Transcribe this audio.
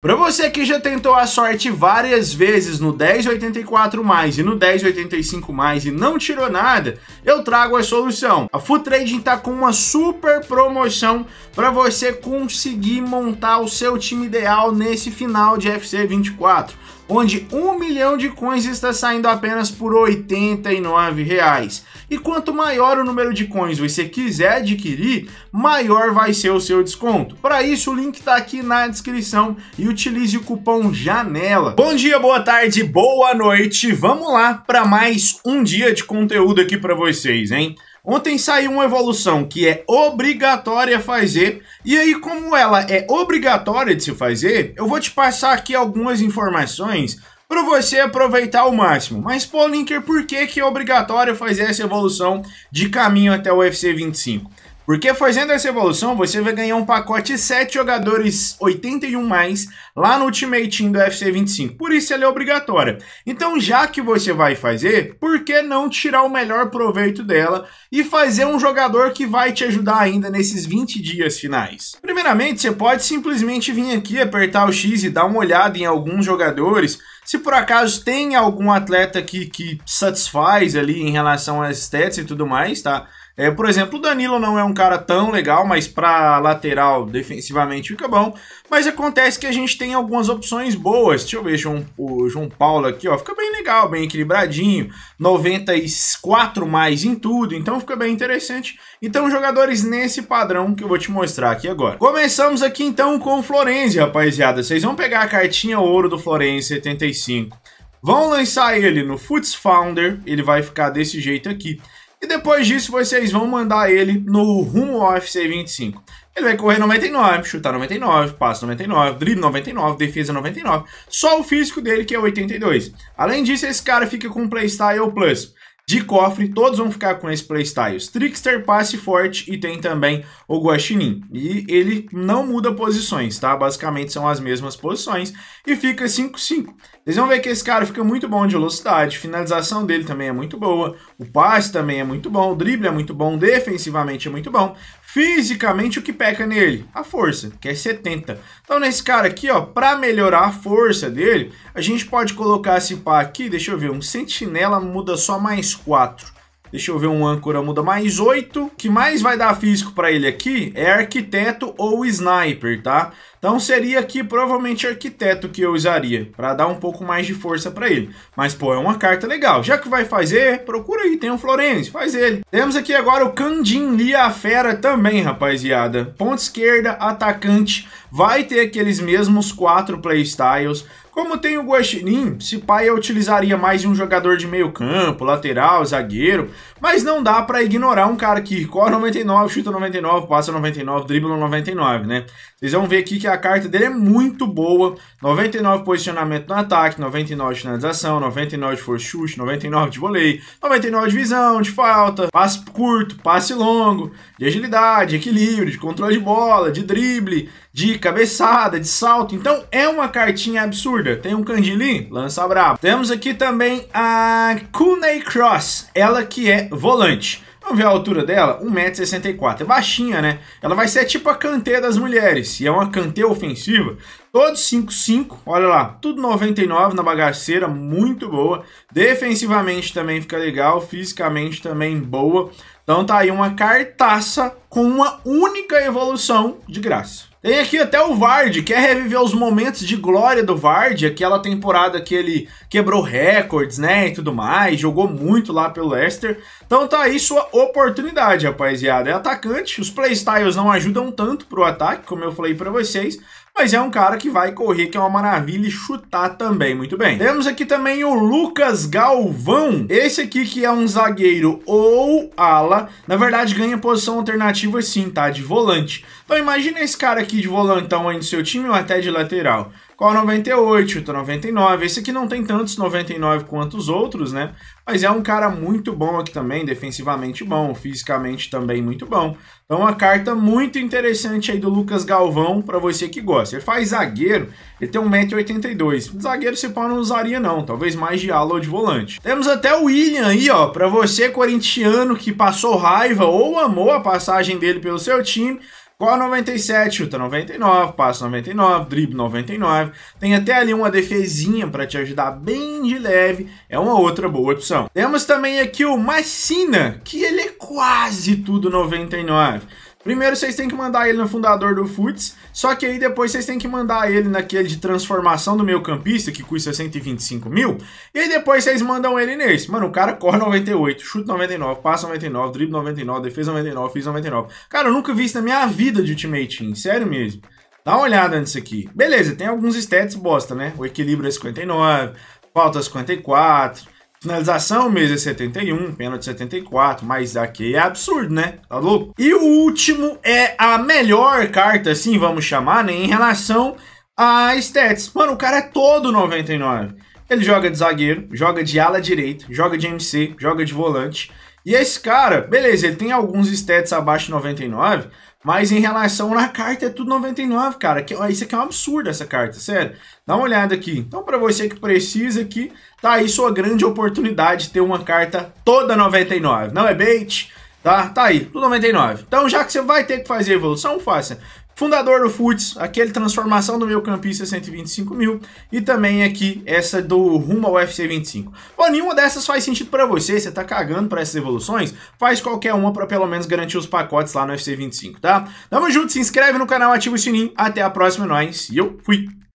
Para você que já tentou a sorte várias vezes no 1084 mais e no 1085 mais e não tirou nada, eu trago a solução. A Full Trading tá com uma super promoção para você conseguir montar o seu time ideal nesse final de FC 24 onde 1 milhão de coins está saindo apenas por R$ 89. Reais. E quanto maior o número de coins você quiser adquirir, maior vai ser o seu desconto. Para isso, o link está aqui na descrição e utilize o cupom JANELA. Bom dia, boa tarde, boa noite. Vamos lá para mais um dia de conteúdo aqui para vocês, hein? Ontem saiu uma evolução que é obrigatória fazer, e aí como ela é obrigatória de se fazer, eu vou te passar aqui algumas informações para você aproveitar ao máximo. Mas, pô, Linker, por que, que é obrigatório fazer essa evolução de caminho até o UFC 25? Porque fazendo essa evolução, você vai ganhar um pacote 7 jogadores 81 mais lá no Ultimate Team do FC 25. Por isso ela é obrigatória. Então, já que você vai fazer, por que não tirar o melhor proveito dela e fazer um jogador que vai te ajudar ainda nesses 20 dias finais? Primeiramente, você pode simplesmente vir aqui, apertar o X e dar uma olhada em alguns jogadores. Se por acaso tem algum atleta que, que satisfaz ali em relação às stats e tudo mais, tá? É, por exemplo, o Danilo não é um cara tão legal, mas para lateral defensivamente fica bom. Mas acontece que a gente tem algumas opções boas. Deixa eu ver João, o João Paulo aqui, ó. Fica bem legal, bem equilibradinho. 94 mais em tudo, então fica bem interessante. Então, jogadores nesse padrão que eu vou te mostrar aqui agora. Começamos aqui então com o Florenzi, rapaziada. Vocês vão pegar a cartinha ouro do Florenzi 75. Vão lançar ele no Foots Founder, ele vai ficar desse jeito aqui. E depois disso, vocês vão mandar ele no rumo ao FC 25. Ele vai correr 99, chutar 99, passe 99, drible 99, defesa 99. Só o físico dele que é 82. Além disso, esse cara fica com Playstyle Plus de cofre, todos vão ficar com esse playstyles. Trickster, passe forte e tem também o Guaxinim. E ele não muda posições, tá? Basicamente são as mesmas posições e fica 5-5. Vocês vão ver que esse cara fica muito bom de velocidade, finalização dele também é muito boa, o passe também é muito bom, o drible é muito bom, defensivamente é muito bom. Fisicamente, o que peca nele? A força, que é 70. Então, nesse cara aqui, ó, para melhorar a força dele, a gente pode colocar esse pá aqui, deixa eu ver, um sentinela muda só mais 4. Deixa eu ver um âncora, muda mais 8. O que mais vai dar físico para ele aqui é arquiteto ou sniper, tá? Então seria aqui provavelmente arquiteto que eu usaria, para dar um pouco mais de força para ele. Mas pô, é uma carta legal. Já que vai fazer, procura aí, tem um Florenzi, faz ele. Temos aqui agora o Candin Lia Fera também, rapaziada. Ponta esquerda, atacante, vai ter aqueles mesmos quatro playstyles, como tem o Guaxinim, se pai eu utilizaria mais um jogador de meio campo, lateral, zagueiro, mas não dá para ignorar um cara que corre 99, chuta 99, passa 99, dribla 99, né? Vocês vão ver aqui que a carta dele é muito boa. 99 posicionamento no ataque, 99 de finalização, 99 de força chute, 99 de volei 99 de visão, de falta, passe curto, passe longo, de agilidade, equilíbrio, de controle de bola, de drible, de cabeçada, de salto. Então é uma cartinha absurda. Tem um candilim, lança brabo. Temos aqui também a Kunei Cross, ela que é volante. Vamos ver a altura dela? 1,64m. É baixinha, né? Ela vai ser tipo a Kanté das mulheres. E é uma Kanté ofensiva. Todos 5,5. Olha lá. Tudo 99 na bagaceira. Muito boa. Defensivamente também fica legal. Fisicamente também boa. Então tá aí uma cartaça com uma única evolução de graça. Tem aqui até o Vard, quer reviver os momentos de glória do Vard, aquela temporada que ele quebrou recordes, né, e tudo mais, jogou muito lá pelo Leicester. Então tá aí sua oportunidade, rapaziada. É atacante, os playstyles não ajudam tanto pro ataque, como eu falei para vocês, mas é um cara que vai correr, que é uma maravilha, e chutar também, muito bem. Temos aqui também o Lucas Galvão, esse aqui que é um zagueiro ou ala, na verdade ganha posição alternativa sim, tá? De volante. Então imagina esse cara aqui de volantão aí no seu time ou até de lateral. Qual 98, 99, esse aqui não tem tantos 99 quanto os outros, né? mas é um cara muito bom aqui também, defensivamente bom, fisicamente também muito bom. Então, uma carta muito interessante aí do Lucas Galvão para você que gosta. Ele faz zagueiro, ele tem 1,82m. Zagueiro você pode não usaria não, talvez mais de ala ou de volante. Temos até o William aí, ó, para você corintiano que passou raiva ou amou a passagem dele pelo seu time. Cor 97? Chuta 99, passa 99, drible 99. Tem até ali uma defesinha para te ajudar bem de leve. É uma outra boa opção. Temos também aqui o Massina, que ele é quase tudo 99. Primeiro vocês têm que mandar ele no fundador do Futs, só que aí depois vocês têm que mandar ele naquele de transformação do meio campista, que custa 125 mil, e aí depois vocês mandam ele nesse. Mano, o cara corre 98, chuta 99, passa 99, drible 99, defesa 99, fiz 99. Cara, eu nunca vi isso na minha vida de Ultimate Team, sério mesmo. Dá uma olhada nisso aqui. Beleza, tem alguns stats bosta, né? O equilíbrio é 59, falta 54... Finalização, mesa 71, pênalti 74, mas aqui é absurdo, né? Tá louco? E o último é a melhor carta, assim, vamos chamar, né? Em relação a stats. Mano, o cara é todo 99. Ele joga de zagueiro, joga de ala direito, joga de MC, joga de volante. E esse cara, beleza, ele tem alguns stats abaixo de 99, mas em relação na carta, é tudo 99, cara. Que, é, isso aqui é um absurdo, essa carta, sério. Dá uma olhada aqui. Então, para você que precisa aqui, tá aí sua grande oportunidade de ter uma carta toda 99. Não é bait? Tá? Tá aí, do 99. Então, já que você vai ter que fazer evolução, faça. Fundador do FUTS, aquele transformação do meio campista 125 mil e também aqui essa do rumo ao UFC 25. Bom, nenhuma dessas faz sentido para você, você tá cagando para essas evoluções, faz qualquer uma para pelo menos garantir os pacotes lá no UFC 25, tá? Tamo junto, se inscreve no canal, ativa o sininho, até a próxima, é nós e eu fui!